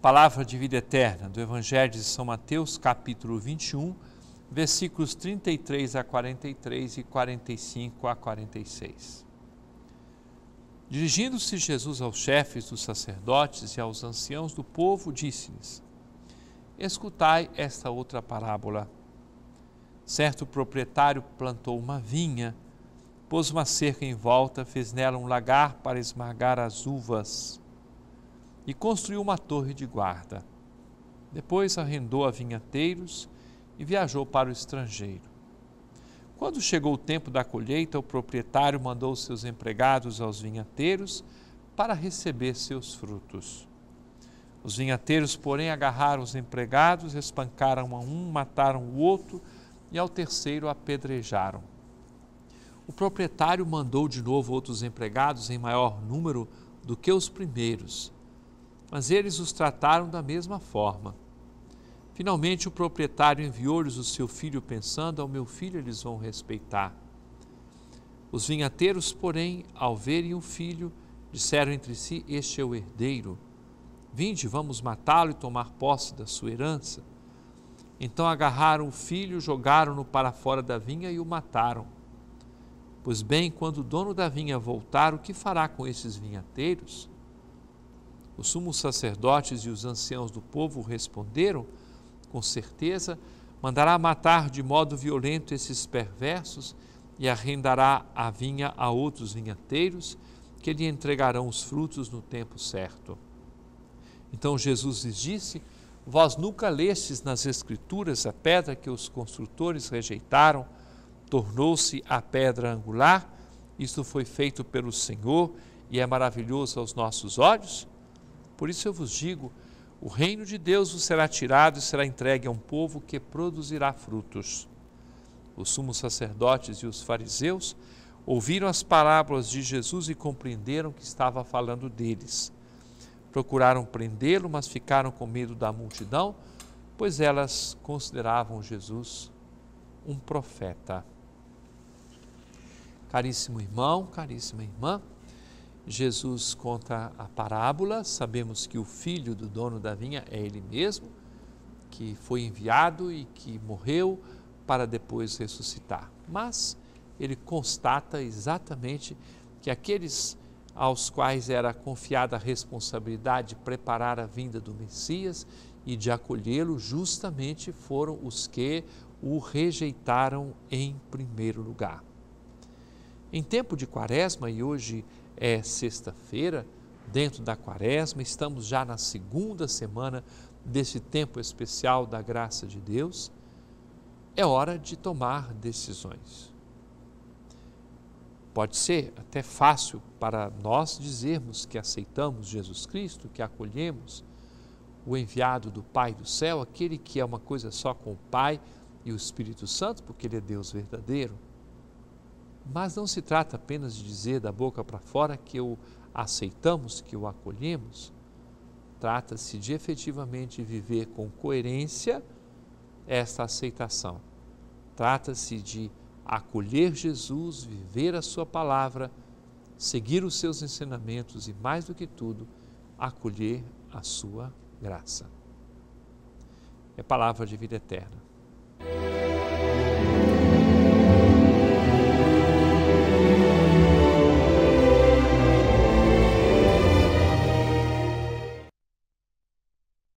Palavra de vida eterna do Evangelho de São Mateus, capítulo 21, versículos 33 a 43 e 45 a 46. Dirigindo-se Jesus aos chefes dos sacerdotes e aos anciãos do povo, disse-lhes: Escutai esta outra parábola. Certo proprietário plantou uma vinha, pôs uma cerca em volta, fez nela um lagar para esmagar as uvas e construiu uma torre de guarda. Depois arrendou a vinhateiros e viajou para o estrangeiro. Quando chegou o tempo da colheita, o proprietário mandou seus empregados aos vinhateiros para receber seus frutos. Os vinhateiros, porém, agarraram os empregados, espancaram a um, mataram o outro e ao terceiro apedrejaram. O proprietário mandou de novo outros empregados em maior número do que os primeiros mas eles os trataram da mesma forma. Finalmente o proprietário enviou-lhes o seu filho, pensando: Ao meu filho eles vão respeitar. Os vinhateiros, porém, ao verem o filho, disseram entre si: Este é o herdeiro. Vinde, vamos matá-lo e tomar posse da sua herança. Então agarraram o filho, jogaram-no para fora da vinha e o mataram. Pois bem, quando o dono da vinha voltar, o que fará com esses vinhateiros? Os sumos sacerdotes e os anciãos do povo responderam: Com certeza, mandará matar de modo violento esses perversos e arrendará a vinha a outros vinhateiros, que lhe entregarão os frutos no tempo certo. Então Jesus lhes disse: Vós nunca lestes nas Escrituras a pedra que os construtores rejeitaram, tornou-se a pedra angular, isto foi feito pelo Senhor e é maravilhoso aos nossos olhos? Por isso eu vos digo: o reino de Deus vos será tirado e será entregue a um povo que produzirá frutos. Os sumos sacerdotes e os fariseus ouviram as parábolas de Jesus e compreenderam que estava falando deles. Procuraram prendê-lo, mas ficaram com medo da multidão, pois elas consideravam Jesus um profeta. Caríssimo irmão, caríssima irmã, Jesus conta a parábola, sabemos que o filho do dono da vinha é ele mesmo, que foi enviado e que morreu para depois ressuscitar. Mas ele constata exatamente que aqueles aos quais era confiada a responsabilidade de preparar a vinda do Messias e de acolhê-lo, justamente foram os que o rejeitaram em primeiro lugar. Em tempo de quaresma, e hoje é sexta-feira, dentro da quaresma, estamos já na segunda semana deste tempo especial da graça de Deus. É hora de tomar decisões. Pode ser até fácil para nós dizermos que aceitamos Jesus Cristo, que acolhemos o enviado do Pai do céu, aquele que é uma coisa só com o Pai e o Espírito Santo, porque ele é Deus verdadeiro mas não se trata apenas de dizer da boca para fora que o aceitamos, que o acolhemos. Trata-se de efetivamente viver com coerência esta aceitação. Trata-se de acolher Jesus, viver a Sua palavra, seguir os seus ensinamentos e, mais do que tudo, acolher a Sua graça. É palavra de vida eterna.